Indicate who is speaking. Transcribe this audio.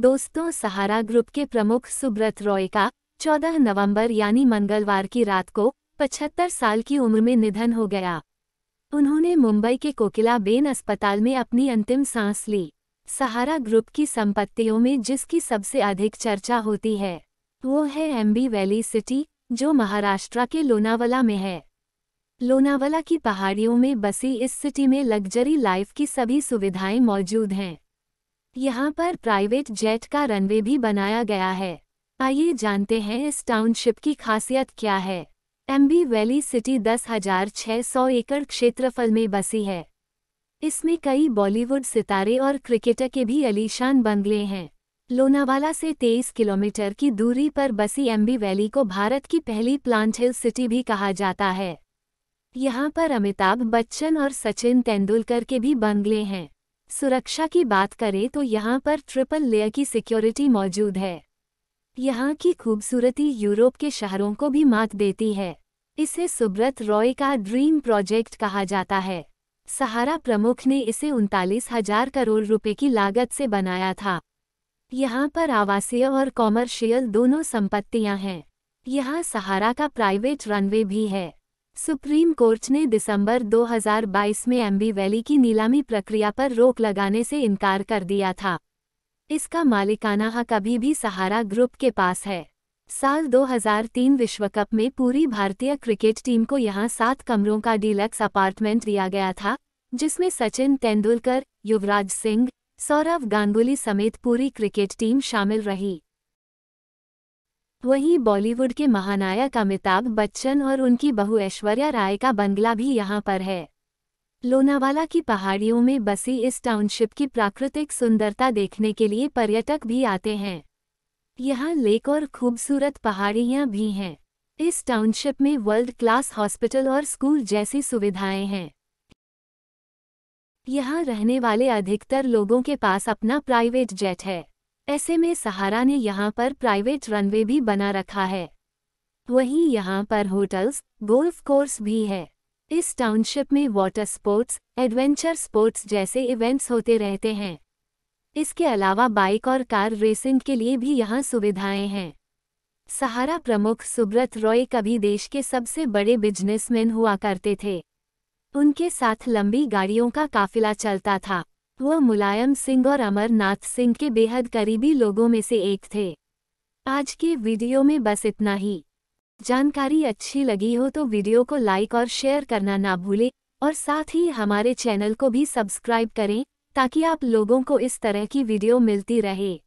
Speaker 1: दोस्तों सहारा ग्रुप के प्रमुख सुब्रत रॉय का 14 नवंबर यानी मंगलवार की रात को 75 साल की उम्र में निधन हो गया उन्होंने मुंबई के कोकिला बेन अस्पताल में अपनी अंतिम सांस ली सहारा ग्रुप की संपत्तियों में जिसकी सबसे अधिक चर्चा होती है वो है एमबी वैली सिटी जो महाराष्ट्र के लोनावला में है लोनावला की पहाड़ियों में बसी इस सिटी में लग्जरी लाइफ की सभी सुविधाएं मौजूद हैं यहाँ पर प्राइवेट जेट का रनवे भी बनाया गया है आइए जानते हैं इस टाउनशिप की खासियत क्या है एमबी वैली सिटी दस हजार छः सौ एकड़ क्षेत्रफल में बसी है इसमें कई बॉलीवुड सितारे और क्रिकेटर के भी अलीशान बंगले हैं लोनावाला से 23 किलोमीटर की दूरी पर बसी एमबी वैली को भारत की पहली प्लांट हिल सिटी भी कहा जाता है यहाँ पर अमिताभ बच्चन और सचिन तेंदुलकर के भी बंगले हैं सुरक्षा की बात करें तो यहाँ पर ट्रिपल लेयर की सिक्योरिटी मौजूद है यहाँ की खूबसूरती यूरोप के शहरों को भी मात देती है इसे सुब्रत रॉय का ड्रीम प्रोजेक्ट कहा जाता है सहारा प्रमुख ने इसे उनतालीस हजार करोड़ रुपए की लागत से बनाया था यहाँ पर आवासीय और कॉमर्शियल दोनों संपत्तियाँ हैं यहाँ सहारा का प्राइवेट रनवे भी है सुप्रीम कोर्ट ने दिसंबर 2022 में एमबी वैली की नीलामी प्रक्रिया पर रोक लगाने से इनकार कर दिया था इसका मालिकाना हक अभी भी सहारा ग्रुप के पास है साल 2003 विश्व कप में पूरी भारतीय क्रिकेट टीम को यहां सात कमरों का डीलक्स अपार्टमेंट दिया गया था जिसमें सचिन तेंदुलकर युवराज सिंह सौरव गांगुली समेत पूरी क्रिकेट टीम शामिल रही वहीं बॉलीवुड के महानायक अमिताभ बच्चन और उनकी बहू ऐश्वर्या राय का बंगला भी यहाँ पर है लोनावाला की पहाड़ियों में बसी इस टाउनशिप की प्राकृतिक सुंदरता देखने के लिए पर्यटक भी आते हैं यहाँ लेक और खूबसूरत पहाड़ियाँ भी हैं इस टाउनशिप में वर्ल्ड क्लास हॉस्पिटल और स्कूल जैसी सुविधाएं हैं यहाँ रहने वाले अधिकतर लोगों के पास अपना प्राइवेट जेट है ऐसे में सहारा ने यहाँ पर प्राइवेट रनवे भी बना रखा है वहीं यहाँ पर होटल्स गोल्फ कोर्स भी है इस टाउनशिप में वाटर स्पोर्ट्स एडवेंचर स्पोर्ट्स जैसे इवेंट्स होते रहते हैं इसके अलावा बाइक और कार रेसिंग के लिए भी यहाँ सुविधाएं हैं सहारा प्रमुख सुब्रत रॉय कभी देश के सबसे बड़े बिजनेसमैन हुआ करते थे उनके साथ लंबी गाड़ियों का काफिला चलता था वह मुलायम सिंह और अमरनाथ सिंह के बेहद करीबी लोगों में से एक थे आज के वीडियो में बस इतना ही जानकारी अच्छी लगी हो तो वीडियो को लाइक और शेयर करना ना भूलें और साथ ही हमारे चैनल को भी सब्सक्राइब करें ताकि आप लोगों को इस तरह की वीडियो मिलती रहे